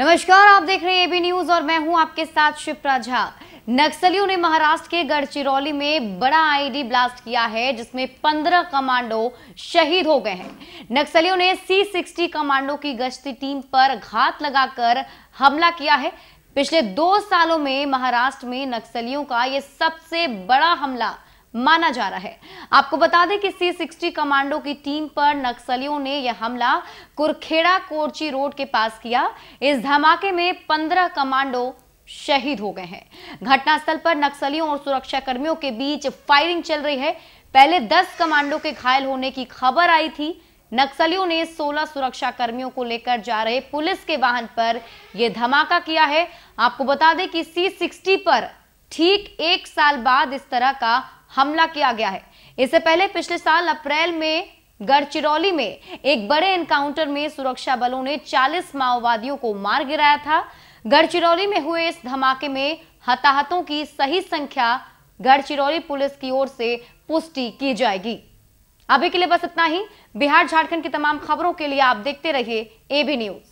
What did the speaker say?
नमस्कार आप देख रहे हैं एबी न्यूज और मैं हूं आपके साथ शिप्रा झा नक्सलियों ने महाराष्ट्र के गढ़चिरौली में बड़ा आईडी ब्लास्ट किया है जिसमें 15 कमांडो शहीद हो गए हैं नक्सलियों ने सी सिक्सटी कमांडो की गश्ती टीम पर घात लगाकर हमला किया है पिछले दो सालों में महाराष्ट्र में नक्सलियों का यह सबसे बड़ा हमला माना जा रहा है आपको बता दें कि सी सिक्सटी कमांडो की टीम पर नक्सलियों ने यह हमला कुरखेड़ा कोरची रोड के पास किया इस धमाके में पंद्रह कमांडो शहीद हो गए हैं घटनास्थल पर नक्सलियों और कर्मियों के बीच फायरिंग चल रही है पहले दस कमांडो के घायल होने की खबर आई थी नक्सलियों ने 16 सुरक्षा कर्मियों को लेकर जा रहे पुलिस के वाहन पर यह धमाका किया है आपको बता दें कि सी सिक्सटी पर ठीक एक साल बाद इस तरह का हमला किया गया है इससे पहले पिछले साल अप्रैल में गढ़चिरौली में एक बड़े एनकाउंटर में सुरक्षा बलों ने 40 माओवादियों को मार गिराया था गढ़चिरौली में हुए इस धमाके में हताहतों की सही संख्या गढ़चिरौली पुलिस की ओर से पुष्टि की जाएगी अभी के लिए बस इतना ही बिहार झारखंड की तमाम खबरों के लिए आप देखते रहिए एबी न्यूज